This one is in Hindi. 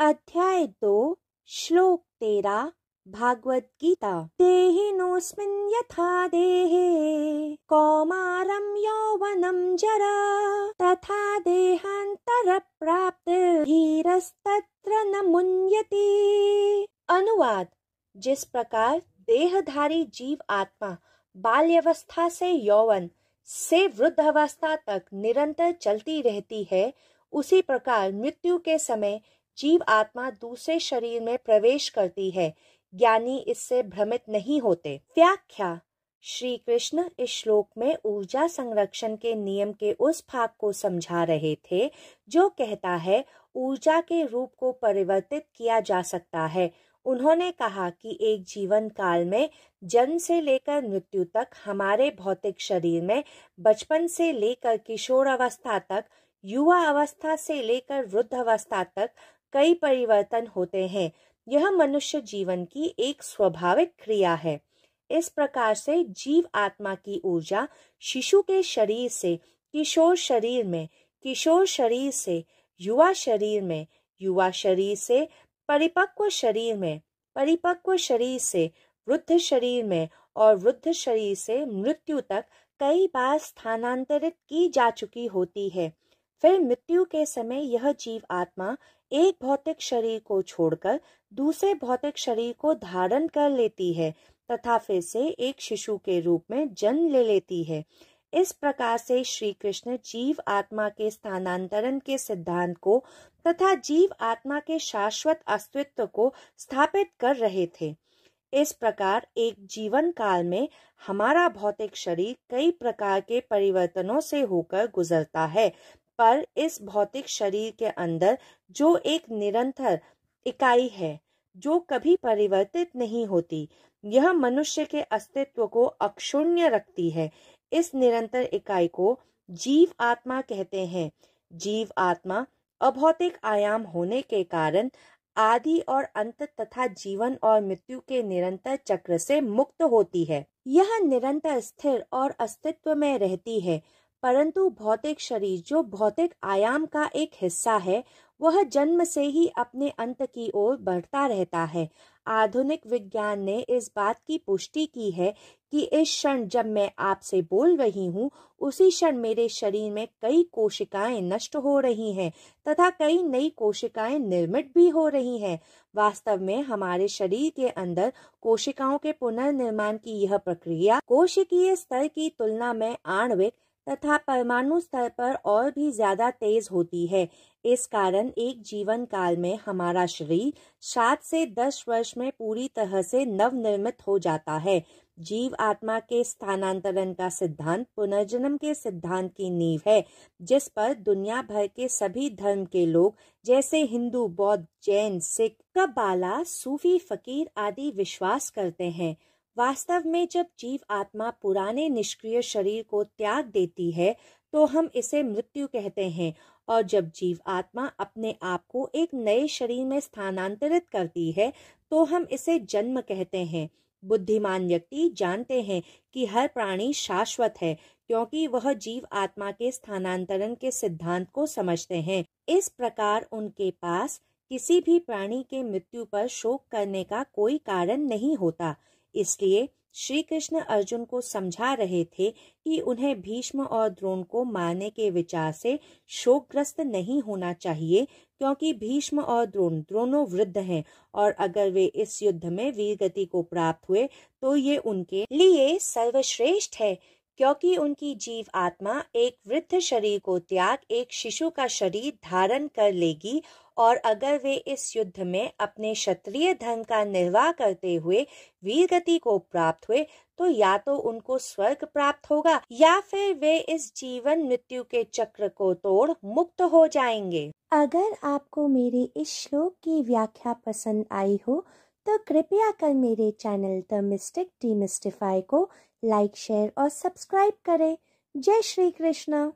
अध्याय दो श्लोक तेरा भागवत गीता देहिनोऽस्मिन् यथा देहे कौमारम यौवनम जरा तथा प्राप्त धीरस्तत्र न मुन्यति अनुवाद जिस प्रकार देहधारी जीव आत्मा बाल्यवस्था से यौवन से वृद्धावस्था तक निरंतर चलती रहती है उसी प्रकार मृत्यु के समय जीव आत्मा दूसरे शरीर में प्रवेश करती है ज्ञानी इससे भ्रमित नहीं होते व्याख्या श्री कृष्ण इस श्लोक में ऊर्जा संरक्षण के नियम के उस भाग को समझा रहे थे जो कहता है ऊर्जा के रूप को परिवर्तित किया जा सकता है उन्होंने कहा कि एक जीवन काल में जन्म से लेकर मृत्यु तक हमारे भौतिक शरीर में बचपन से लेकर किशोर अवस्था तक युवा अवस्था से लेकर वृद्ध अवस्था तक कई परिवर्तन होते हैं यह मनुष्य जीवन की एक स्वाभाविक क्रिया है इस प्रकार से जीव आत्मा की ऊर्जा शिशु के शरीर से किशोर शरीर में किशोर शरीर से युवा शरीर में युवा शरीर से परिपक्व शरीर में परिपक्व शरीर से वृद्ध शरीर में और वृद्ध शरीर से मृत्यु तक कई बार स्थानांतरित की जा चुकी होती है फिर मृत्यु के समय यह जीव आत्मा एक भौतिक शरीर को छोड़कर दूसरे भौतिक शरीर को धारण कर लेती है तथा फिर से एक शिशु के रूप में जन्म ले लेती है इस प्रकार से श्री कृष्ण जीव आत्मा के स्थानांतरण के सिद्धांत को तथा जीव आत्मा के शाश्वत अस्तित्व को स्थापित कर रहे थे इस प्रकार एक जीवन काल में हमारा भौतिक शरीर कई प्रकार के परिवर्तनों से होकर गुजरता है पर इस भौतिक शरीर के अंदर जो एक निरंतर इकाई है जो कभी परिवर्तित नहीं होती यह मनुष्य के अस्तित्व को अक्षुण्य रखती है इस निरंतर इकाई को जीव आत्मा कहते हैं जीव आत्मा अभौतिक आयाम होने के कारण आदि और अंत तथा जीवन और मृत्यु के निरंतर चक्र से मुक्त होती है यह निरंतर स्थिर और अस्तित्व में रहती है परंतु भौतिक शरीर जो भौतिक आयाम का एक हिस्सा है वह जन्म से ही अपने अंत की ओर बढ़ता रहता है आधुनिक विज्ञान ने इस बात की पुष्टि की है कि इस क्षण जब मैं आपसे बोल रही हूँ उसी क्षण मेरे शरीर में कई कोशिकाएं नष्ट हो रही हैं तथा कई नई कोशिकाएं निर्मित भी हो रही हैं वास्तव में हमारे शरीर के अंदर कोशिकाओं के पुनर्निर्माण की यह प्रक्रिया कोशिकीय स्तर की तुलना में आणविक तथा परमाणु स्तर पर और भी ज्यादा तेज होती है इस कारण एक जीवन काल में हमारा शरीर सात से दस वर्ष में पूरी तरह से नवनिर्मित हो जाता है जीव आत्मा के स्थानांतरण का सिद्धांत पुनर्जन्म के सिद्धांत की नींव है जिस पर दुनिया भर के सभी धर्म के लोग जैसे हिंदू बौद्ध जैन सिख कबाला सूफी फकीर आदि विश्वास करते हैं वास्तव में जब जीव आत्मा पुराने निष्क्रिय शरीर को त्याग देती है तो हम इसे मृत्यु कहते हैं और जब जीव आत्मा अपने आप को एक नए शरीर में स्थानांतरित करती है तो हम इसे जन्म कहते हैं बुद्धिमान व्यक्ति जानते हैं कि हर प्राणी शाश्वत है क्योंकि वह जीव आत्मा के स्थानांतरण के सिद्धांत को समझते हैं इस प्रकार उनके पास किसी भी प्राणी के मृत्यु पर शोक करने का कोई कारण नहीं होता इसलिए श्री कृष्ण अर्जुन को समझा रहे थे कि उन्हें भीष्म और द्रोण को मारने के विचार से शोकग्रस्त नहीं होना चाहिए क्योंकि भीष्म और द्रोण दोनों वृद्ध हैं और अगर वे इस युद्ध में वीर गति को प्राप्त हुए तो ये उनके लिए सर्वश्रेष्ठ है क्योंकि उनकी जीव आत्मा एक वृद्ध शरीर को त्याग एक शिशु का शरीर धारण कर लेगी और अगर वे इस युद्ध में अपने क्षत्रिय धर्म का निर्वाह करते हुए वीर गति को प्राप्त हुए तो या तो उनको स्वर्ग प्राप्त होगा या फिर वे इस जीवन मृत्यु के चक्र को तोड़ मुक्त हो जाएंगे अगर आपको मेरे इस श्लोक की व्याख्या पसंद आई हो तो कृपया कर मेरे चैनल द मिस्टिक डिमिस्टिफाई को लाइक शेयर और सब्सक्राइब करें जय श्री कृष्णा